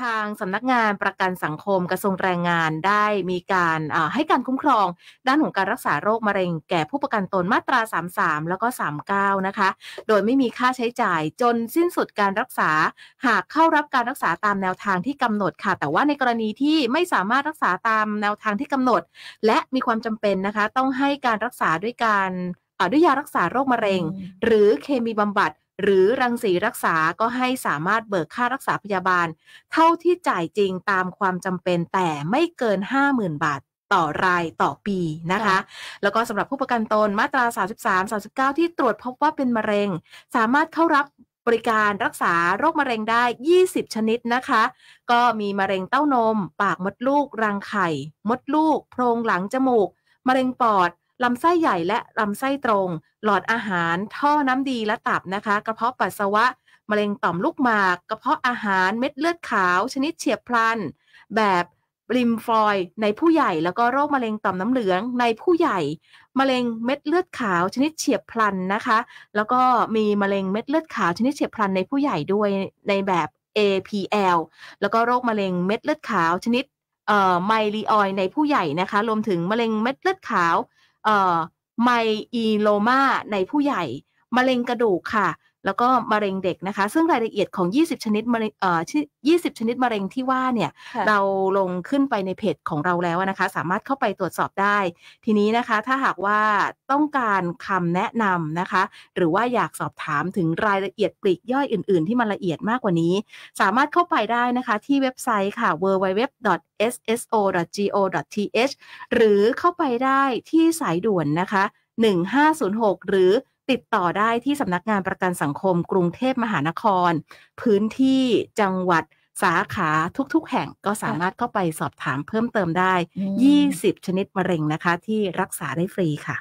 ทางสำนักงานประกันสังคม กระทรวงแรงงานได้มีการให้การคุ้มครอง ด้านของการรักษาโรค มะเร็ง แก่ผู้ประกันตนมาตรา 33 แล้วก็39 นะคะ โดยไม่มีค่าใช้จ่ายจนสิ้นสุดการรักษา หากเข้ารับการรักษาตามแนวทางที่กำหนดค่ะ แต่ว่าในกรณีที่ไม่สามารถรักษาตามแนวทางที่กำหนด และมีความจำเป็นนะคะต้องให้การรักษาด้วยการด้วยยารักษาโรคมะเร็ง หรือเคมีบำบัดหรือรังสีรักษาก็ให้สามารถเบิกค่ารักษาพยาบาล เท่าที่จ่ายจริงตามความจำเป็นแต่ไม่เกิน 50,000บาทต่อรายต่อปีนะคะ แล้วก็สำหรับผู้ประกันตนมาตรา 33 39 ที่ตรวจพบว่าเป็นมะเร็งสามารถเข้ารับบริการรักษาโรคมะเร็งได้ 20 ชนิดนะคะ ก็มีมะเร็งเต้านม ปากมดลูก รังไข่ มดลูก โพรงหลังจมูกมะเร็งปอดลำไส้ใหญ่และลำไส้ตรงหลอดอาหารท่อน้ำดีและตับนะคะกระเพาะปัสสาวะมะเร็งต่อมลูกหมากกระเพาะอาหารเม็ดเลือดขาวชนิดเฉียบพลัน แบบริมฟอยในผู้ใหญ่ แล้วก็โรคมะเร็งต่อมน้ำเหลืองในผู้ใหญ่มะเร็งเม็ดเลือดขาวชนิดเฉียบพลันนะคะ แล้วก็มีมะเร็งเม็ดเลือดขาวชนิดเฉียบพลันในผู้ใหญ่ด้วยในแบบ APL แล้วก็โรคมะเร็งเม็ดเลือดขาวชนิดเอ่อไมลีออยในผู้ใหญ่นะคะ รวมถึงมะเร็งเม็ดเลือดขาวไมอีโลมาในผู้ใหญ่มะเร็งกระดูกค่ะ แล้วก็มะเร็งเด็กนะคะ ซึ่งรายละเอียดของ20ชนิดมะเร็งเอ่อ20 ชนิดมะเร็งที่ว่าเนี่ย เราลงขึ้นไปในเพจของเราแล้วนะคะ สามารถเข้าไปตรวจสอบได้ ทีนี้นะคะ ถ้าหากว่าต้องการคำแนะนำนะคะ หรือว่าอยากสอบถามถึงรายละเอียดปลีกย่อยอื่นๆ ที่มันละเอียดมากกว่านี้ สามารถเข้าไปได้นะคะ ที่เว็บไซต์ค่ะ www sso.go.th หรือเข้าไปได้ที่สายด่วนนะคะ 1506 หรือติดต่อได้ที่สำนักงานประกันสังคมกรุงเทพมหานคร พื้นที่จังหวัดสาขาทุกๆแห่งก็สามารถเข้าไปสอบถามเพิ่มเติมได้ 20 ชนิดมะเร็งนะคะที่รักษาได้ฟรีค่ะ